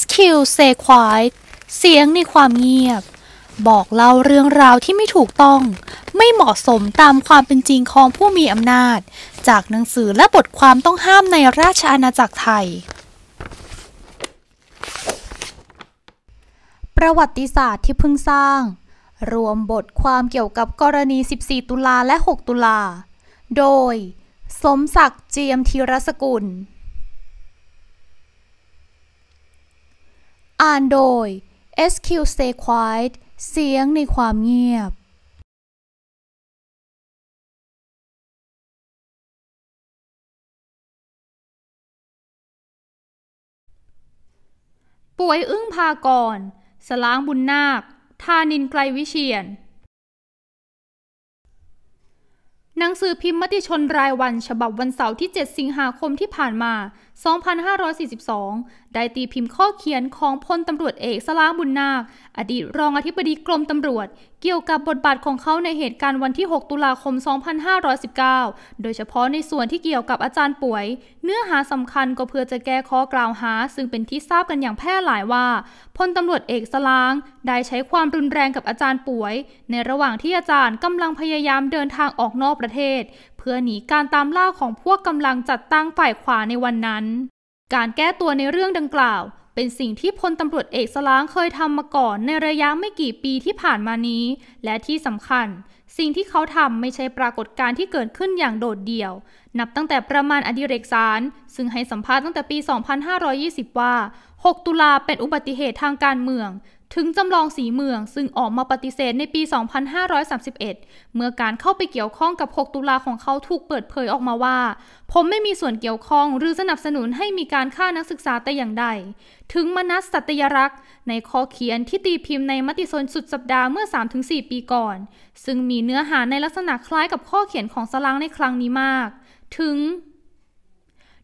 SQ Say Quiet เสียงในความเงียบ บอกเล่าเรื่องราวที่ไม่ถูกต้อง ไม่เหมาะสมตามความเป็นจริงของผู้มีอำนาจ จากหนังสือและบทความต้องห้ามในราชอาณาจักรไทย ประวัติศาสตร์ที่เพิ่งสร้าง รวมบทความเกี่ยวกับกรณี 14 ตุลาและ 6 ตุลา โดย สมศักดิ์เจียมธีรสกุลอ่านโดย SQ Stay Quiet เสียงในความเงียบ ป่วยอึ้งพากรสล้างบุญนาค ทานินไกลวิเชียน หนังสือพิมพ์มติชนรายวันฉบับวันเสาร์ที่ 7 สิงหาคมที่ผ่านมา2542 ได้ตีพิมพ์ข้อเขียนของพลตำรวจเอกสลาบุญนาค อดีตรองอธิบดีกรมตำรวจเกี่ยวกับบทบาทของเขาในเหตุการณ์วันที่ 6 ตุลาคม 2519 โดยเฉพาะในส่วนที่เกี่ยวกับอาจารย์ป่วย เนื้อหาสำคัญก็เพื่อจะแก้ข้อกล่าวหา ซึ่งเป็นที่ทราบกันอย่างแพร่หลายว่าพลตำรวจเอกสลาง ได้ใช้ความรุนแรงกับอาจารย์ป่วย ในระหว่างที่อาจารย์กำลังพยายามเดินทางออกนอกประเทศเพื่อหนีการตามล่าของพวกกำลังจัดตั้งฝ่ายขวาในวันนั้น การแก้ตัวในเรื่องดังกล่าว เป็นสิ่งที่พลตำรวจเอกสล้างเคยทำมาก่อน ในระยะไม่กี่ปีที่ผ่านมานี้ และที่สำคัญ สิ่งที่เขาทำไม่ใช่ปรากฏการณ์ที่เกิดขึ้นอย่างโดดเดี่ยว นับตั้งแต่ประมาณอดีเรกสารซึ่งให้สัมภาษณ์ตั้งแต่ปี 2520 ว่า 6 ตุลาเป็นอุบัติเหตุทางการเมืองถึงจำลองสีเมือง ซึ่งออกมาปฏิเสธในปี 2531 เมื่อการเข้าไปเกี่ยวข้องกับ 6 ตุลาของเขาถูกเปิดเผยออกมาว่า ผมไม่มีส่วนเกี่ยวข้องหรือสนับสนุนให้มีการฆ่านักศึกษาแต่อย่างใด ถึงมนัสสัตยรักษ์ในข้อเขียนที่ตีพิมพ์ในมติชนสุดสัปดาห์เมื่อ 3-4 ปีก่อน ซึ่งมีเนื้อหาในลักษณะคล้ายกับข้อเขียนของสลังในครั้งนี้มาก ถึง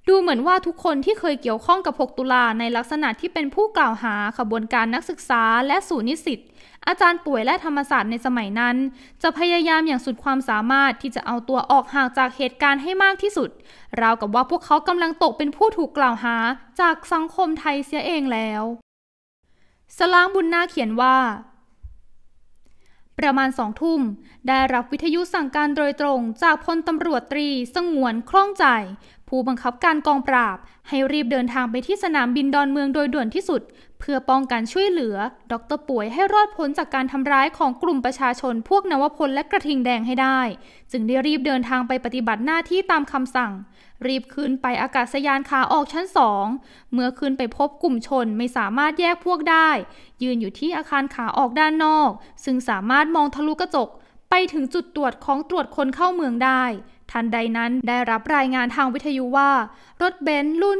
ดูเหมือนว่าทุกคนที่เคยเกี่ยวข้องกับ6ตุลาในลักษณะที่เป็นผู้กล่าวหาขบวนการนักศึกษาและสูนิสิตอาจารย์ป่วยและธรรมศาสตร์ในสมัยนั้น จะพยายามอย่างสุดความสามารถที่จะเอาตัวออกห่างจากเหตุการณ์ให้มากที่สุดราวกับว่าพวกเขากำลังตกเป็นผู้ถูกกล่าวหาจากสังคมไทยเสียเองแล้ว สล้างบุญนาเขียนว่า ประมาณสองทุ่มได้รับวิทยุสั่งการโดยตรงจากพลตำรวจตรี สงวนคล่องใจผู้บังคับการกองปราบให้รีบเดินทางไปที่สนามบินดอนเมืองโดยด่วนที่สุด เพื่อป้องกันช่วยเหลือดออกเตร์ป่วยให้รอดพ้นจากการทำร้ายของกลุ่มประชาชนพวกนวพลและกระทิงแดงให้ได้ จึงได้รีบเดินทางไปปฏิบัติหน้าที่ตามคำสั่ง รีบขึ้นไปอากาศยานขาออกชั้นสองเมื่อขึ้นไปพบกลุ่มชนไม่สามารถแยกพวกได้ ยืนอยู่ที่อาคารขาออกด้านนอก ซึ่งสามารถมองทะลุกระจกไปถึงจุดตรวจของตรวจคนเข้าเมืองได้ทันใดนั้นได้รับรายงานทางวิทยุว่า รถเบนซ์รุ่น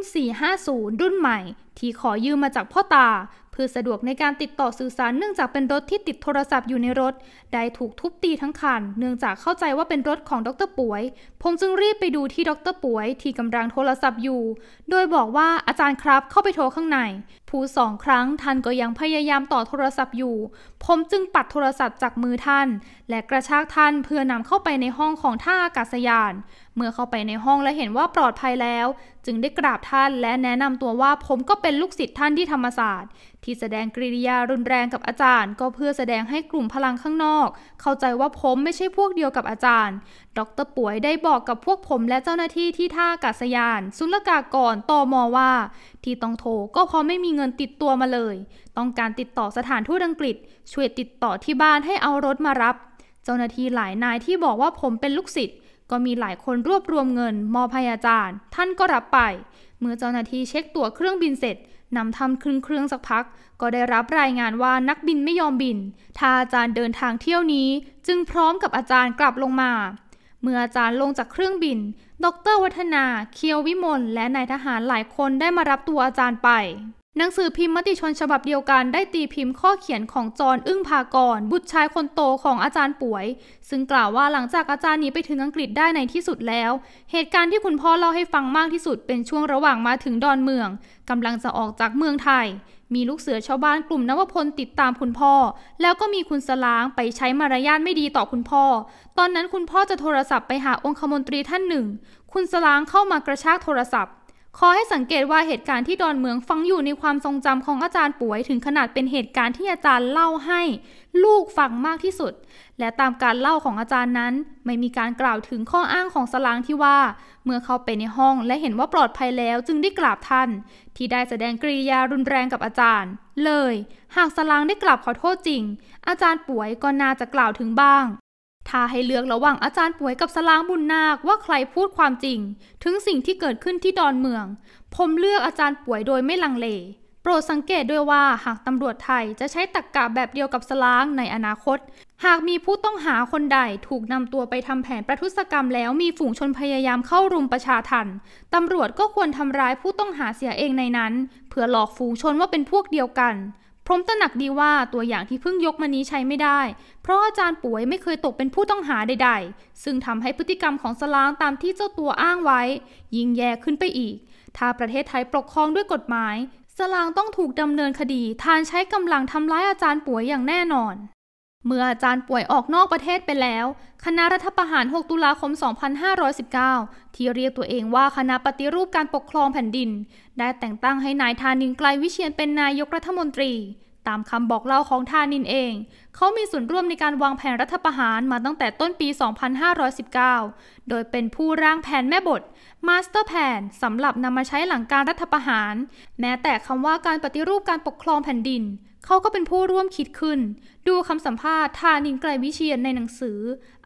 450 รุ่นใหม่ ที่ขอยืมมาจากพ่อตา เพื่อสะดวกในการติดต่อสื่อสารเนื่องจากเป็นรถที่ติดโทรศัพท์อยู่ในรถ ได้ถูกทุบตีทั้งคัน เนื่องจากเข้าใจว่าเป็นรถของดรป่วย ผมจึงรีบไปดูที่ดรป่วย ที่กำลังโทรศัพท์อยู่ โดยบอกว่าอาจารย์ครับเข้าไปโทรข้างในผู้สองครั้งท่านก็ยังพยายามต่อโทรศัพท์อยู่ ผมจึงปัดโทรศัพท์จากมือท่าน และกระชากท่านเพื่อนำเข้าไปในห้องของท่าอากาศยาน เมื่อเข้าไปในห้องและเห็นว่าปลอดภัยแล้ว จึงได้กราบท่านและแนะนำตัวว่าผมก็เป็นลูกศิษย์ท่านที่ธรรมศาสตร์ที่แสดงกริยารุนแรงกับอาจารย์ก็เพื่อแสดงให้กลุ่มพลังข้างนอก เข้าใจว่าผมไม่ใช่พวกเดียวกับอาจารย์ ดรป่วยได้บอกกับพวกผมและเจ้าหน้าที่ที่ท่าอากาศยาน ศุลกากรตอมอว่า ที่ต้องโทรก็เพราะไม่มีเงินนติดตัวมาเลย ต้องการติดต่อสถานทูตอังกฤษ ช่วยติดต่อที่บ้านให้เอารถมารับ เจ้าหน้าที่หลายนายที่บอกว่าผมเป็นลูกศิษย์ ก็มีหลายคนรวบรวมเงิน มอพยาจารย์ ท่านก็รับไป เมื่อเจ้าหน้าที่เช็คตั๋วเครื่องบินเสร็จ นำทำคืนเครื่องสักพัก ก็ได้รับรายงานว่านักบินไม่ยอมบินถ้าอาจารย์เดินทางเที่ยวนี้ จึงพร้อมกับอาจารย์กลับลงมา เมื่ออาจารย์ลงจากเครื่องบิน ดรวัฒนาเคียววิมล และนายทหารหลายคนได้มารับตัวอาจารย์ไปหนังสือพิมพ์มติชนฉบับเดียวกันได้ตีพิมพ์ข้อเขียนของจอนอึ้งพากร บุตรชายคนโตของอาจารย์ป่วย ซึ่งกล่าวว่าหลังจากอาจารย์หนีไปถึงอังกฤษได้ในที่สุดแล้ว เหตุการณ์ที่คุณพ่อเล่าให้ฟังมากที่สุดเป็นช่วงระหว่างมาถึงดอนเมือง กำลังจะออกจากเมืองไทย มีลูกเสือชาวบ้านกลุ่มนวพลติดตามคุณพ่อ แล้วก็มีคุณสลางไปใช้มารยาทไม่ดีต่อคุณพ่อ ตอนนั้นคุณพ่อจะโทรศัพท์ไปหาองคมนตรีท่านหนึ่ง คุณสลางเข้ามากระชากโทรศัพท์ขอให้สังเกตว่าเหตุการณ์ที่ดอนเมืองฟังอยู่ในความทรงจำของอาจารย์ป่วยถึงขนาดเป็นเหตุการณ์ที่อาจารย์เล่าให้ลูกฟังมากที่สุด และตามการเล่าของอาจารย์นั้น ไม่มีการกล่าวถึงข้ออ้างของสลางที่ว่า เมื่อเขาไปในห้องและเห็นว่าปลอดภัยแล้วจึงได้กราบท่าน ที่ได้แสดงกริยารุนแรงกับอาจารย์ เลย หากสลางได้กลับขอโทษจริง อาจารย์ป่วยก็น่าจะกล่าวถึงบ้างถ้าให้เลือกระหว่างอาจารย์ป่วยกับสลางบุญนาคว่าใครพูดความจริงถึงสิ่งที่เกิดขึ้นที่ดอนเมือง ผมเลือกอาจารย์ป่วยโดยไม่ลังเล โปรดสังเกตด้วยว่าหากตำรวจไทยจะใช้ตรกกะแบบเดียวกับสลางในอนาคต หากมีผู้ต้องหาคนใดถูกนำตัวไปทำแผนประทุษกรรมแล้วมีฝูงชนพยายามเข้ารุมประชาทันตำรวจก็ควรทำร้ายผู้ต้องหาเสียเองในนั้นเพื่อหลอกฝูงชนว่าเป็นพวกเดียวกันพรมตระหนักดีว่าตัวอย่างที่เพิ่งยกมานี้ใช้ไม่ได้ เพราะอาจารย์ป่วยไม่เคยตกเป็นผู้ต้องหาใดๆ ซึ่งทำให้พฤติกรรมของสลางตามที่เจ้าตัวอ้างไว้ ยิ่งแย่ขึ้นไปอีก ถ้าประเทศไทยปกครองด้วยกฎหมาย สลางต้องถูกดำเนินคดีฐานใช้กำลังทำร้ายอาจารย์ป่วยอย่างแน่นอนเมื่ออาจารย์ป่วยออกนอกประเทศไปแล้ว คณะรัฐประหาร 6 ตุลาคม 2519 ที่เรียกตัวเองว่าคณะปฏิรูปการปกครองแผ่นดิน ได้แต่งตั้งให้นายธานินไกลวิเชียนเป็นนายกรัฐมนตรี ตามคำบอกเล่าของธานินเอง เขามีส่วนร่วมในการวางแผนรัฐประหารมาตั้งแต่ต้นปี 2519 โดยเป็นผู้ร่างแผนแม่บทมาสเตอร์แผนสำหรับนำมาใช้หลังการรัฐประหาร แม้แต่คำว่าการปฏิรูปการปกครองแผ่นดินเขาก็เป็นผู้ร่วมคิดขึ้น ดูคำสัมภาษณ์ทานินไกลวิเชียนในหนังสือ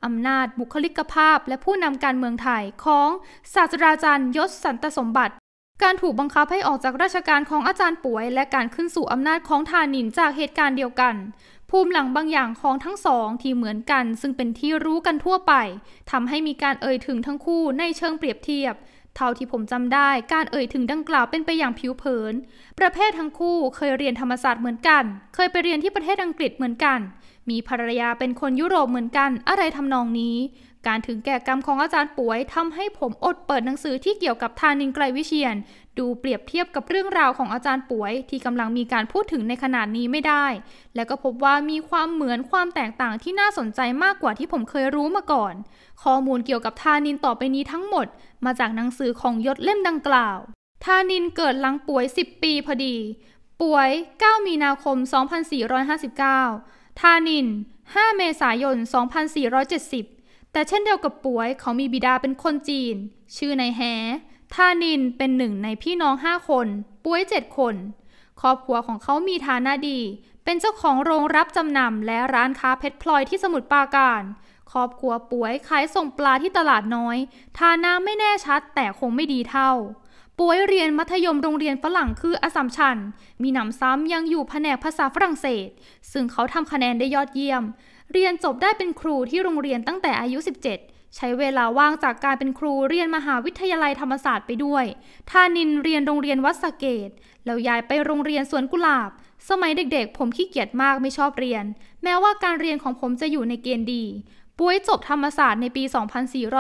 อำนาจบุคลิกภาพและผู้นำการเมืองไทย ของ ศาสตราจารย์ยศสันตสมบัติ การถูกบังคับให้ออกจากราชการของอาจารย์ป่วย และการขึ้นสู่อำนาจของทานินจากเหตุการณ์เดียวกัน ภูมิหลังบางอย่างของทั้งสองที่เหมือนกัน ซึ่งเป็นที่รู้กันทั่วไปทำให้มีการเอ่ยถึงทั้งคู่ในเชิงเปรียบเทียบท่าที่ผมจำได้ การเอ่ยถึงดังกล่าวเป็นไปอย่างผิวเผิน ประเภททั้งคู่เคยเรียนธรรมศาสตร์เหมือนกัน เคยไปเรียนที่ประเทศอังกฤษเหมือนกัน มีภรรยาเป็นคนยุโรปเหมือนกัน อะไรทำนองนี้ การถึงแก่กรรมของอาจารย์ป่วย ทำให้ผมอดเปิดหนังสือที่เกี่ยวกับทานินไกล วิเชียนดูเปรียบเทียบกับเรื่องราวของอาจารย์ป่วยที่กำลังมีการพูดถึงในขนาดนี้ไม่ได้ และก็พบว่ามีความเหมือนความแตกต่างที่น่าสนใจมากกว่าที่ผมเคยรู้มาก่อน ข้อมูลเกี่ยวกับทานินต่อไปนี้ทั้งหมด มาจากหนังสือของยศเล่มดังกล่าว ทานินเกิดหลังป่วย 10 ปีพอดี ป่วย 9 มีนาคม 2459 ทานิน 5 เมษายน 2470 แต่เช่นเดียวกับป่วยเขามีบิดาเป็นคนจีน ชื่อนายแฮทานินเป็นหนึ่งในพี่น้องห้าคน ป่วยเจ็ดคน ครอบครัวของเขามีฐานะดี เป็นเจ้าของโรงรับจำนำและร้านค้าเพชรพลอยที่สมุทรปราการ ครอบครัวป่วยขายส่งปลาที่ตลาดน้อยฐานะไม่แน่ชัดแต่คงไม่ดีเท่า ป่วยเรียนมัธยมโรงเรียนฝรั่งคืออสัมชัญมีหนำซ้ำยังอยู่แผนกภาษาฝรั่งเศส ซึ่งเขาทำคะแนนได้ยอดเยี่ยม เรียนจบได้เป็นครูที่โรงเรียนตั้งแต่อายุ 17ใช้เวลาว่างจากการเป็นครูเรียนมหาวิทยาลัยธรรมศาสตร์ไปด้วยทานินเรียนโรงเรียนวัดสเกต แล้วย้ายไปโรงเรียนสวนกุหลาบ สมัยเด็กๆ ผมขี้เกียจมากไม่ชอบเรียน แม้ว่าการเรียนของผมจะอยู่ในเกณฑ์ดี ปุ้ยจบธรรมศาสตร์ในปี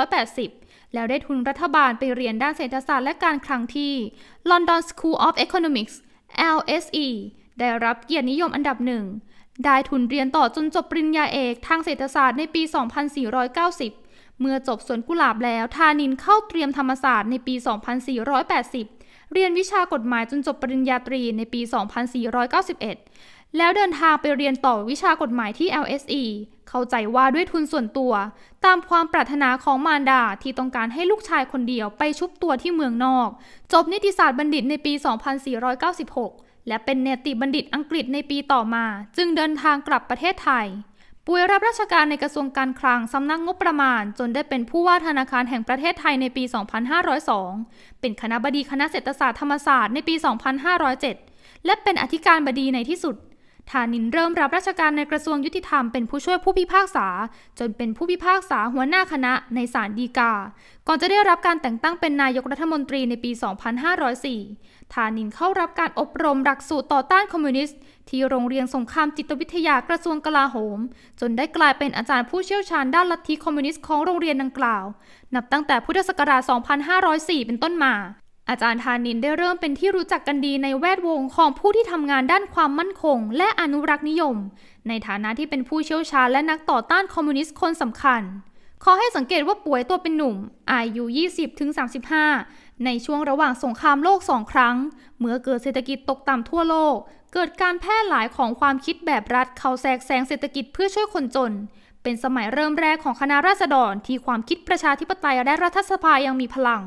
2480 แล้วได้ทุนรัฐบาลไปเรียนด้านเศรษฐศาสตร์และการคลังที่ London School of Economics LSE ได้รับเกียรตินิยมอันดับหนึ่ง ได้ทุนเรียนต่อจนจบปริญญาเอกทางเศรษฐศาสตร์ในปี 2490เมื่อจบสวนกุหลาบแล้ว ทานินเข้าเตรียมธรรมศาสตร์ในปี 2480 เรียนวิชากฎหมายจนจบปริญญาตรีในปี 2491 แล้วเดินทางไปเรียนต่อวิชากฎหมายที่ LSE เข้าใจว่าด้วยทุนส่วนตัว ตามความปรารถนาของมารดาที่ต้องการให้ลูกชายคนเดียวไปชุบตัวที่เมืองนอก จบนิติศาสตร์บัณฑิตในปี 2496 และเป็นเนติบัณฑิตอังกฤษในปีต่อมา จึงเดินทางกลับประเทศไทยุยรับราชการในกระทรวงการคลังสำนักงบประมาณ จนได้เป็นผู้ว่าธนาคารแห่งประเทศไทยในปี 2502 เป็นคณะบดีคณะเศรษฐศาสตร์ธรรมศาสตร์ในปี 2507 และเป็นอธิการบดีในที่สุดธานินเริ่มรับราชการในกระทรวงยุติธรรมเป็นผู้ช่วยผู้พิพากษา จนเป็นผู้พิพากษาหัวหน้าคณะในศาลฎีกา ก่อนจะได้รับการแต่งตั้งเป็นนายกรัฐมนตรีในปี 2504ธานินเข้ารับการอบรมหลักสูตรต่อต้านคอมมิวนิสต์ที่โรงเรียนสงครามจิตวิทยากระทรวงกลาโหม จนได้กลายเป็นอาจารย์ผู้เชี่ยวชาญด้านลัทธิคอมมิวนิสต์ของโรงเรียนดังกล่าว นับตั้งแต่พุทธศักราช2504เป็นต้นมา อาจารย์ธานินได้เริ่มเป็นที่รู้จักกันดีในแวดวงของผู้ที่ทำงานด้านความมั่นคง และอนุรักษ์นิยม ในฐานะที่เป็นผู้เชี่ยวชาญและนักต่อต้านคอมมิวนิสต์คนสำคัญ ขอให้สังเกตว่าป่วยตัวเป็นหนุ่มอายุ20-35 ในช่วงระหว่างสงครามโลกสองครั้ง เมื่อเกิดเศรษฐกิจตกต่ำทั่วโลกเกิดการแพร่หลายของความคิดแบบรัฐเข้าแทรกแซงเศรษฐกิจเพื่อช่วยคนจน เป็นสมัยเริ่มแรกของคณะราษฎรที่ความคิดประชาธิปไตยและรัฐสภายังมีพลัง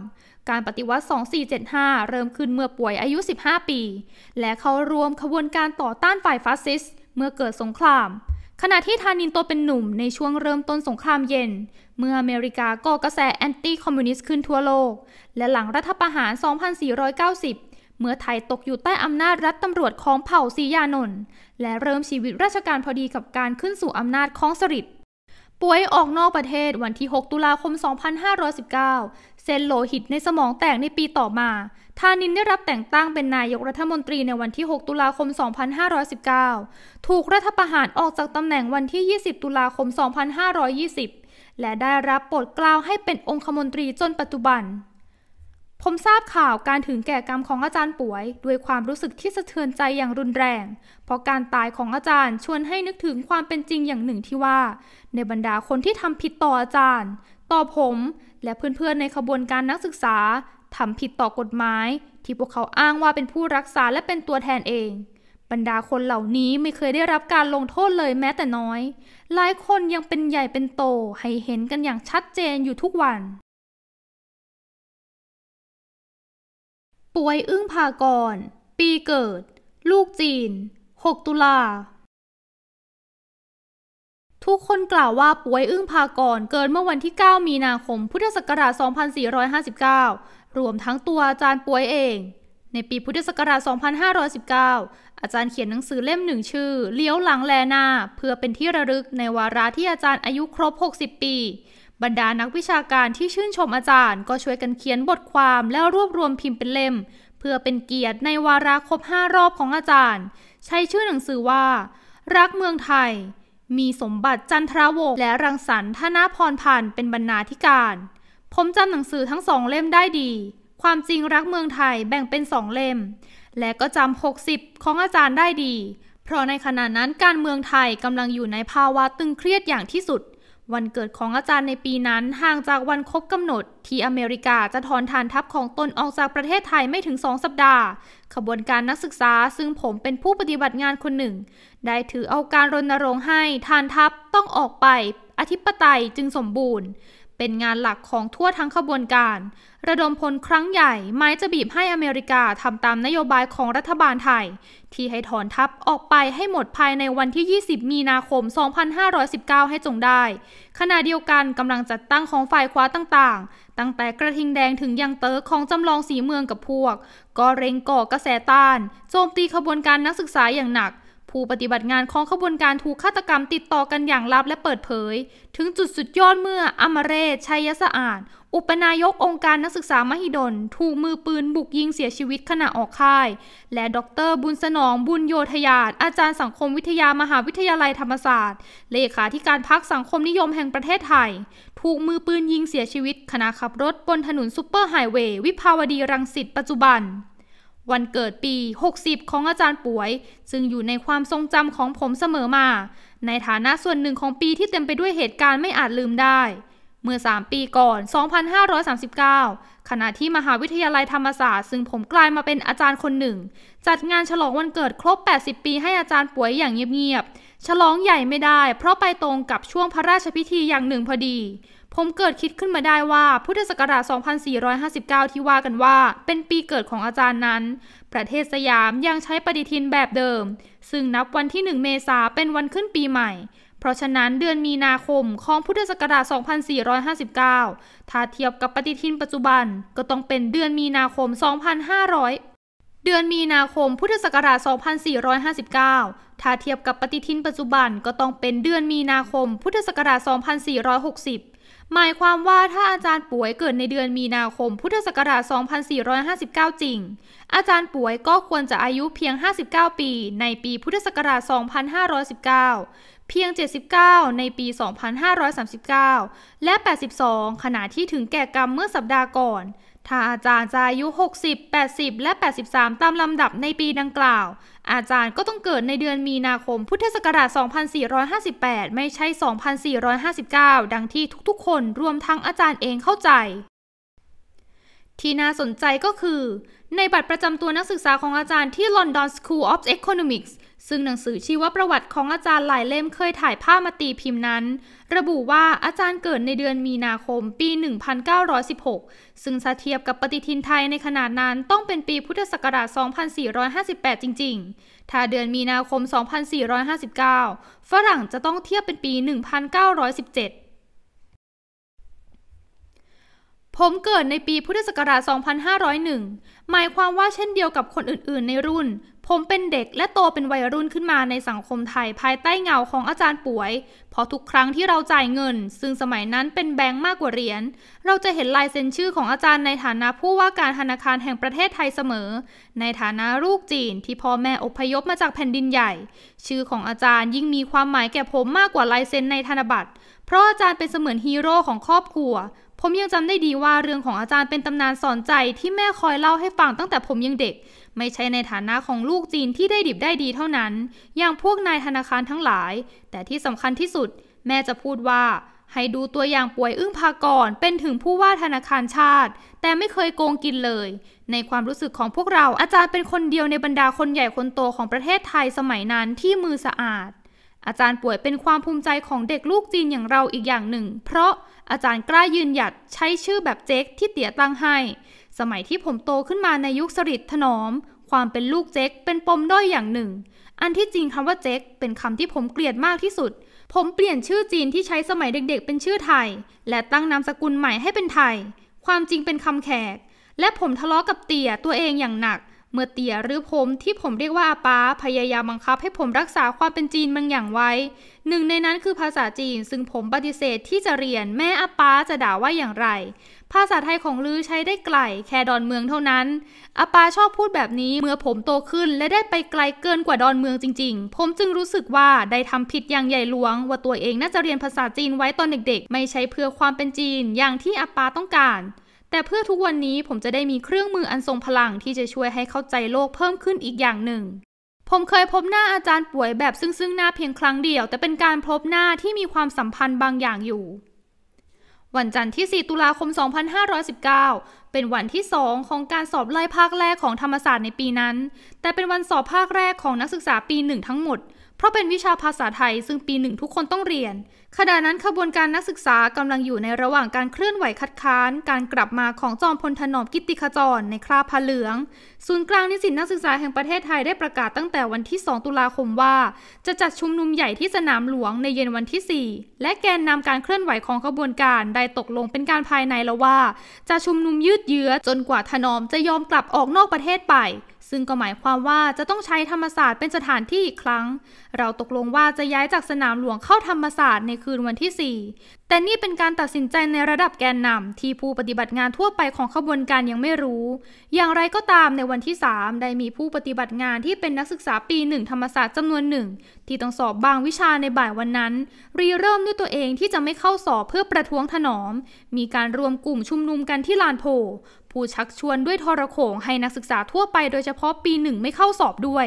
การปฏิวัติ2475 เริ่มขึ้นเมื่อป่วยอายุ 15 ปี และเขารวมขบวนการต่อต้านฝ่ายฟาสซิสต์เมื่อเกิดสงคราม ขณะที่ทานินโตเป็นหนุ่มในช่วงเริ่มต้นสงครามเย็น เมื่ออเมริกาก่อกระแสแอนตี้คอมมิวนิสต์ขึ้นทั่วโลก และหลังรัฐประหาร 2490เมื่อไทยตกอยู่ใต้อำนาจรัฐตำรวจของเผ่า ซียานนท์และเริ่มชีวิตราชการพอดีกับการขึ้นสู่อำนาจของสฤษดิ์ป่วยออกนอกประเทศวันที่ 6 ตุลาคม 2519 เซนโลหิตในสมองแตกในปีต่อมาธานินได้รับแต่งตั้งเป็นนายกรัฐมนตรีในวันที่ 6 ตุลาคม 2519 ถูกรัฐประหารออกจากตำแหน่งวันที่ 20 ตุลาคม 2520 และได้รับโปรดเกล้าให้เป็นองคมนตรีจนปัจจุบันผมทราบข่าวการถึงแก่กรรมของอาจารย์ป่วยด้วยความรู้สึกที่สะเทือนใจอย่างรุนแรง เพราะการตายของอาจารย์ชวนให้นึกถึงความเป็นจริงอย่างหนึ่งที่ว่า ในบรรดาคนที่ทำผิดต่ออาจารย์ต่อผมและเพื่อนๆในขบวนการนักศึกษาทำผิดต่อกฎหมายที่พวกเขาอ้างว่าเป็นผู้รักษาและเป็นตัวแทนเองบรรดาคนเหล่านี้ไม่เคยได้รับการลงโทษเลยแม้แต่น้อย หลายคนยังเป็นใหญ่เป็นโตให้เห็นกันอย่างชัดเจนอยู่ทุกวันป่วยอึ้งพากรปีเกิด ลูกจีน6ตุลา ทุกคนกล่าวว่าป่วยอึ้งพากรเกิดเมื่อวันที่ 9 มีนาคมพุทธศักราช2459 รวมทั้งตัวอาจารย์ป่วยเอง ในปีพุทธศักราช2519 อาจารย์เขียนหนังสือเล่มหนึ่งชื่อ เลี้ยวหลังแลนาเพื่อเป็นที่ระลึกในวาระที่อาจารย์อายุครบ 60 ปีบรรดานักวิชาการที่ชื่นชมอาจารย์ก็ช่วยกันเขียนบทความแล้วรวบรวมพิมพ์เป็นเล่ม เพื่อเป็นเกียรติในวาระครบห้ารอบของอาจารย์ ใช้ชื่อหนังสือว่า รักเมืองไทย มีสมบัติจันทราวงและรังสรรค์ธนาพรพันธ์เป็นบรรณาธิการ ผมจำหนังสือทั้งสองเล่มได้ดี ความจริงรักเมืองไทยแบ่งเป็นสองเล่ม และก็จำ60 ของอาจารย์ได้ดี เพราะในขณะนั้นการเมืองไทยกำลังอยู่ในภาวะตึงเครียดอย่างที่สุดวันเกิดของอาจารย์ในปีนั้นห่างจากวันครบกำหนดที่อเมริกาจะถอนฐานทัพของตนออกจากประเทศไทยไม่ถึงสองสัปดาห์ ขบวนการนักศึกษาซึ่งผมเป็นผู้ปฏิบัติงานคนหนึ่ง ได้ถือเอาการรณรงค์ให้ฐานทัพต้องออกไป อธิปไตยจึงสมบูรณ์เป็นงานหลักของทั่วทั้งขบวนการ ระดมพลครั้งใหญ่ไม้จะบีบให้อเมริกาทำตามนโยบายของรัฐบาลไทย ที่ให้ถอนทัพออกไปให้หมดภายในวันที่ 20 มีนาคม 2519 ให้จงได้ ขณะเดียวกันกำลังจัดตั้งของฝ่ายขวาต่างๆ ตั้งแต่กระทิงแดงถึงยังเตอร์ของจำลองสีเมืองกับพวก ก็เร่งก่อกระแสต้าน โจมตีขบวนการนักศึกษาอย่างหนักผู้ปฏิบัติงานของขบวนการถูกฆาตกรรมติดต่อกันอย่างลับและเปิดเผย ถึงจุดสุดยอดเมื่ออมเรศชัยสะอาด อุปนายกองค์การนักศึกษามหิดลถูกมือปืนบุกยิงเสียชีวิตขณะออกค่าย และดรบุญสนองบุญโยธยาตอาจารย์สังคมวิทยามหาวิทยาลัยธรรมศาสตร์ เลขาธิการพักสังคมนิยมแห่งประเทศไทยถูกมือปืนยิงเสียชีวิตขณะขับรถบนถนนซุปเปอร์ไฮเวย์วิภาวดีรังสิตปัจจุบันวันเกิดปี 60 ของอาจารย์ป่วย ซึ่งอยู่ในความทรงจำของผมเสมอมา ในฐานะส่วนหนึ่งของปีที่เต็มไปด้วยเหตุการณ์ไม่อาจลืมได้ เมื่อ 3 ปีก่อน 2539 ขณะที่มหาวิทยาลัยธรรมศาสตร์ซึ่งผมกลายมาเป็นอาจารย์คนหนึ่ง จัดงานฉลองวันเกิดครบ 80 ปีให้อาจารย์ป่วยอย่างเงียบๆ ฉลองใหญ่ไม่ได้เพราะไปตรงกับช่วงพระราชพิธีอย่างหนึ่งพอดีผมเกิดคิดขึ้นมาได้ว่าพุทธศักราช2459 ที่ว่ากันว่า เป็นปีเกิดของอาจารย์นั้น ประเทศสยามยังใช้ปฏิทินแบบเดิม ซึ่งนับวันที่ 1 เมษาเป็นวันขึ้นปีใหม่ เพราะฉะนั้นเดือนมีนาคมของพุทธศักราช2459 ถ้าเทียบกับปฏิทินปัจจุบัน ก็ต้องเป็นเดือนมีนาคม 2500 เดือนมีนาคมพุทธศักราช2459 ถ้าเทียบกับปฏิทินปัจจุบันก็ต้องเป็นเดือนมีนาคมพุทธศักราช2460หมายความว่าถ้าอาจารย์ป่วยเกิดในเดือนมีนาคมพุทธศักราช 2459 จริง อาจารย์ป่วยก็ควรจะอายุเพียง 59 ปีในปีพุทธศักราช 2519 เพียง 79 ในปี 2539 และ 82 ขณะที่ถึงแก่กรรมเมื่อสัปดาห์ก่อนถ้าอาจารย์จะอายุ 60 80 และ 83 ตามลำดับในปีดังกล่าว อาจารย์ก็ต้องเกิดในเดือนมีนาคมพุทธศักราช2458 ไม่ใช่ 2459 ดังที่ทุกๆ คนรวมทั้งอาจารย์เองเข้าใจ ที่น่าสนใจก็คือ ในบัตรประจำตัวนักศึกษาของอาจารย์ที่ London School of Economics ซึ่งหนังสือชีวประวัติของอาจารย์หลายเล่มเคยถ่ายภาพมาตีพิมพ์นั้น ระบุว่าอาจารย์เกิดในเดือนมีนาคมปี 1916 ซึ่งเทียบกับปฏิทินไทยในขนาดนั้นต้องเป็นปีพุทธศักราช2458 จริงๆ ถ้าเดือนมีนาคม 2459 ฝรั่งจะต้องเทียบเป็นปี 1917 ผมเกิดในปีพุทธศักราช2501หมายความว่าเช่นเดียวกับคนอื่นๆ ในรุ่นผมเป็นเด็กและโตเป็นวัยรุ่นขึ้นมาในสังคมไทยภายใต้เงาของอาจารย์ป่วยเพราะทุกครั้งที่เราจ่ายเงินซึ่งสมัยนั้นเป็นแบงก์มากกว่าเหรียญ เราจะเห็นลายเซ็นชื่อของอาจารย์ในฐานะผู้ว่าการธนาคารแห่งประเทศไทยเสมอ ในฐานะลูกจีนที่พ่อแม่อพยพมาจากแผ่นดินใหญ่ ชื่อของอาจารย์ยิ่งมีความหมายแก่ผมมากกว่าลายเซ็นในธนบัตร เพราะอาจารย์เป็นเสมือนฮีโร่ของครอบครัว ผมยังจำได้ดีว่าเรื่องของอาจารย์เป็นตำนานสอนใจที่แม่คอยเล่าให้ฟังตั้งแต่ผมยังเด็กไม่ใช่ในฐานะของลูกจีนที่ได้ดิบได้ดีเท่านั้น อย่างพวกนายธนาคารทั้งหลาย แต่ที่สำคัญที่สุด แม่จะพูดว่า ให้ดูตัวอย่างป่วยอึ้งพาก่อนเป็นถึงผู้ว่าธนาคารชาติ แต่ไม่เคยโกงกินเลย ในความรู้สึกของพวกเราอาจารย์เป็นคนเดียวในบรรดาคนใหญ่คนโตของประเทศไทยสมัยนั้นที่มือสะอาด อาจารย์ป่วยเป็นความภูมิใจของเด็กลูกจีนอย่างเราอีกอย่างหนึ่ง เพราะอาจารย์กล้ายืนหยัดใช้ชื่อแบบเจ๊กที่เตี๋ยตั้งให้สมัยที่ผมโตขึ้นมาในยุคสริทถนอม ความเป็นลูกเจ๊กเป็นปมด้อยอย่างหนึ่ง อันที่จริงคำว่าเจ๊กเป็นคำที่ผมเกลียดมากที่สุด ผมเปลี่ยนชื่อจีนที่ใช้สมัยเด็กๆ เป็นชื่อไทย และตั้งนามสกุลใหม่ให้เป็นไทย ความจริงเป็นคำแขก และผมทะเลาะกับเตี่ยตัวเองอย่างหนักเมื่อเตี่ยหรือผมที่ผมเรียกว่าอาป้าพยายามบังคับ ให้ผมรักษาความเป็นจีนบางอย่างไว้ หนึ่ง ในนั้นคือภาษาจีน ซึ่งผมปฏิเสธที่จะเรียนแม่อาป้าจะด่าว่าอย่างไร ภาษาไทยของลือใช้ได้ไกลแค่ดอนเมืองเท่านั้นอาป้าชอบพูดแบบนี้เมื่อผมโตขึ้นและได้ไปไกลเกินกว่าดอนเมืองจริง ๆ ผมจึงรู้สึกว่าได้ทำผิดอย่างใหญ่หลวง ว่าตัวเองน่าจะเรียนภาษาจีนไว้ตอนเด็กๆ ไม่ใช่เพื่อความเป็นจีนอย่างที่อาป้าต้องการแต่เพื่อทุกวันนี้ผมจะได้มีเครื่องมืออันทรงพลังที่จะช่วยให้เข้าใจโลกเพิ่มขึ้นอีกอย่างหนึ่ง ผมเคยพบหน้าอาจารย์ป่วยแบบซึ่งซึ่งหน้าเพียงครั้งเดียวแต่เป็นการพบหน้าที่มีความสัมพันธ์บางอย่างอยู่ วันจันทร์ที่ 4 ตุลาคม 2519 เป็นวันที่ 2 ของการสอบไล่ภาคแรกของธรรมศาสตร์ในปีนั้น แต่เป็นวันสอบภาคแรกของนักศึกษาปีหนึ่งทั้งหมดราะเป็นวิชาภาษาไทยซึ่งปีหนึ่งทุกคนต้องเรียน ขณะนั้นขบวนการนักศึกษากำลังอยู่ในระหว่างการเคลื่อนไหวคัดค้าน การกลับมาของจอมพลถนอมกิติขจรในคราบผ้าเหลือง ศูนย์กลางนิสิตนักศึกษาแห่งประเทศไทยได้ประกาศตั้งแต่วันที่ 2 ตุลาคมว่าจะจัดชุมนุมใหญ่ที่สนามหลวงในเย็นวันที่ 4 และแกนนำการเคลื่อนไหวของขบวนการได้ตกลงเป็นการภายในแล้วว่าจะชุมนุมยืดเยื้อจนกว่าถนอมจะยอมกลับออกนอกประเทศไปซึ่งก็หมายความว่าจะต้องใช้ธรรมศาสตร์เป็นสถานที่อีกครั้ง เราตกลงว่าจะย้ายจากสนามหลวงเข้าธรรมศาสตร์ในคืนวันที่ 4 แต่นี่เป็นการตัดสินใจในระดับแกนนำที่ผู้ปฏิบัติงานทั่วไปของขบวนการยังไม่รู้ อย่างไรก็ตามในวันที่ 3 ได้มีผู้ปฏิบัติงานที่เป็นนักศึกษาปีหนึ่งธรรมศาสตร์จำนวนหนึ่งที่ต้องสอบบางวิชาในบ่ายวันนั้นรีเริ่มด้วยตัวเองที่จะไม่เข้าสอบเพื่อประท้วงถนอม มีการรวมกลุ่มชุมนุมกันที่ลานโพผู้ชักชวนด้วยทรโขงให้นักศึกษาทั่วไปโดยเฉพาะปีหนึ่งไม่เข้าสอบด้วย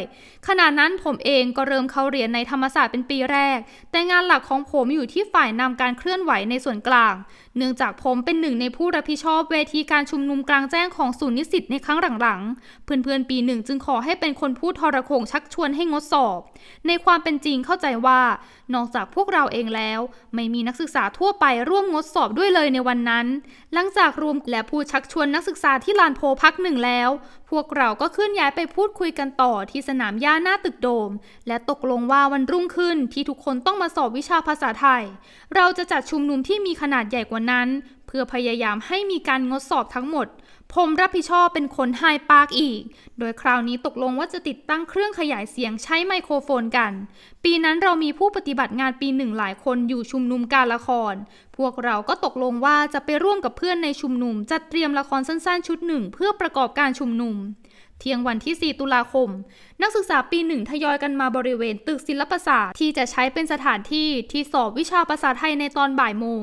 ขณะนั้นผมเองก็เริ่มเข้าเรียนในธรรมศาสตร์เป็นปีแรก แต่งานหลักของผมอยู่ที่ฝ่ายนำการเคลื่อนไหวในส่วนกลางเนื่องจากผมเป็นหนึ่งในผู้รับผิดชอบเวทีการชุมนุมกลางแจ้งของศูนย์นิสิตในครั้งหลังๆ เพื่อนๆปีหนึ่งจึงขอให้เป็นคนพูดทรโขงชักชวนให้งดสอบ ในความเป็นจริงเข้าใจว่า นอกจากพวกเราเองแล้วไม่มีนักศึกษาทั่วไปร่วมงดสอบด้วยเลยในวันนั้น หลังจากรวมและผู้ชักชวนนักศึกกษาที่ลานโพพักหนึ่งแล้ว พวกเราก็เคลื่อนย้ายไปพูดคุยกันต่อที่สนามหญ้าหน้าตึกโดม และตกลงว่าวันรุ่งขึ้นที่ทุกคนต้องมาสอบวิชาภาษาไทย เราจะจัดชุมนุมที่มีขนาดใหญ่กว่านั้น เพื่อพยายามให้มีการงดสอบทั้งหมดผมรับผิดชอบเป็นคนไฮปากอีก โดยคราวนี้ตกลงว่าจะติดตั้งเครื่องขยายเสียงใช้ไมโครโฟนกัน ปีนั้นเรามีผู้ปฏิบัติงานปีหนึ่งหลายคนอยู่ชุมนุมการละคร พวกเราก็ตกลงว่าจะไปร่วมกับเพื่อนในชุมนุม จัดเตรียมละครสั้นๆชุดหนึ่ง เพื่อประกอบการชุมนุม เที่ยงวันที่ 4 ตุลาคม นักศึกษาปีหนึ่งทยอยกันมาบริเวณตึกศิลปศาสตร์ที่จะใช้เป็นสถานที่ ที่สอบวิชาภาษาไทยในตอนบ่ายโมง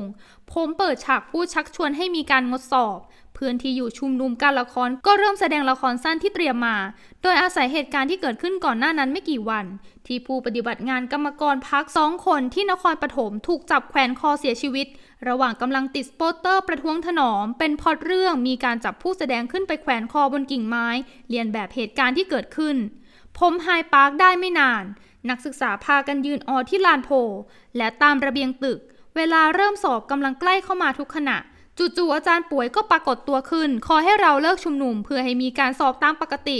ผมเปิดฉากพูดชักชวนให้มีการงดสอบเพื่อนที่อยู่ชุมนุมการละครก็เริ่มแสดงละครสั้นที่เตรียมมา โดยอาศัยเหตุการณ์ที่เกิดขึ้นก่อนหน้านั้นไม่กี่วัน ที่ผู้ปฏิบัติงานกรรมกรพักสองคนที่นครปฐมถูกจับแขวนคอเสียชีวิต ระหว่างกำลังติดโปสเตอร์ประท้วงถนอมเป็นพอดเรื่องมีการจับผู้แสดงขึ้นไปแขวนคอบนกิ่งไม้เรียนแบบเหตุการณ์ที่เกิดขึ้น ผมไฮปาร์คได้ไม่นานนักศึกษาพากันยืนออที่ลานโพ และตามระเบียงตึก เวลาเริ่มสอบกำลังใกล้เข้ามาทุกขณะจู่ๆอาจารย์ป่วยก็ปรากฏตัวขึ้นขอให้เราเลิกชุมนุมเพื่อให้มีการสอบตามปกติ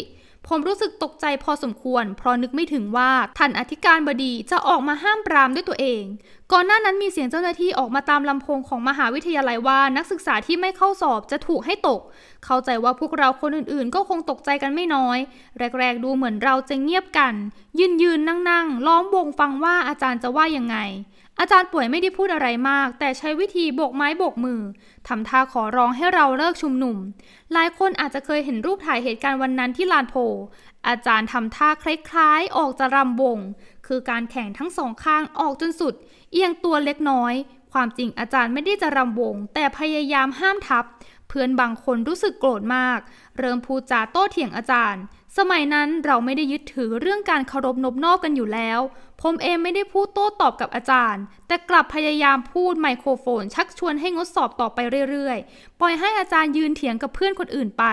ผมรู้สึกตกใจพอสมควร เพราะนึกไม่ถึงว่าท่านอธิการบดีจะออกมาห้ามปรามด้วยตัวเองก่อนหน้านั้นมีเสียงเจ้าหน้าที่ออกมาตามลำโพงของมหาวิทยาลัยว่านักศึกษาที่ไม่เข้าสอบจะถูกให้ตก เข้าใจว่าพวกเราคนอื่นๆ ก็คงตกใจกันไม่น้อย แรกๆดูเหมือนเราจะเงียบกัน ยืนยืนนั่งนั่งล้อมวงฟังว่าอาจารย์จะว่ายังไง อาจารย์ป่วยไม่ได้พูดอะไรมาก แต่ใช้วิธีโบกไม้โบกมือ ทำท่าขอร้องให้เราเลิกชุมนุม หลายคนอาจจะเคยเห็นรูปถ่ายเหตุการณ์วันนั้นที่ลานโพ อาจารย์ทำท่าคล้ายๆ ออกจะรำวงคือการแข่งทั้งสองข้างออกจนสุดเอียงตัวเล็กน้อย ความจริงอาจารย์ไม่ได้จะรำวง แต่พยายามห้ามทับ เพื่อนบางคนรู้สึกโกรธมาก เริ่มพูดจาโต้เถียงอาจารย์ สมัยนั้นเราไม่ได้ยึดถือเรื่องการเคารพนบนอกกันอยู่แล้วผมเองไม่ได้พูดโต้ตอบกับอาจารย์ แต่กลับพยายามพูดไมโครโฟนชักชวนให้งดสอบต่อไปเรื่อยๆ ปล่อยให้อาจารย์ยืนเถียงกับเพื่อนคนอื่นไป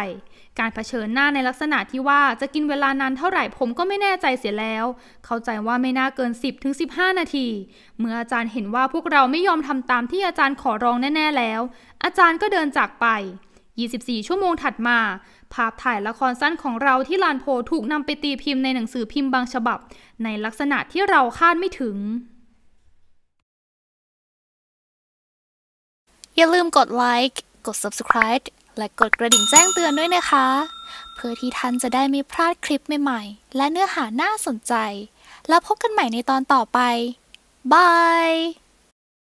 การเผชิญหน้าในลักษณะที่ว่าจะกินเวลานานเท่าไหร่ผมก็ไม่แน่ใจเสียแล้ว เข้าใจว่าไม่น่าเกิน 10-15ถึงนาที เมื่ออาจารย์เห็นว่าพวกเราไม่ยอมทำตามที่อาจารย์ขอร้องแน่ๆแล้ว อาจารย์ก็เดินจากไป 24 ชั่วโมงถัดมาภาพถ่ายละครสั้นของเราที่ลานโพถูกนำไปตีพิมพ์ในหนังสือพิมพ์บางฉบับในลักษณะที่เราคาดไม่ถึง อย่าลืมกดไลค์ กด subscribe และกดกระดิ่งแจ้งเตือนด้วยนะคะ เพื่อที่ท่านจะได้ไม่พลาดคลิปใหม่ๆ และเนื้อหาน่าสนใจ แล้วพบกันใหม่ในตอนต่อไป บาย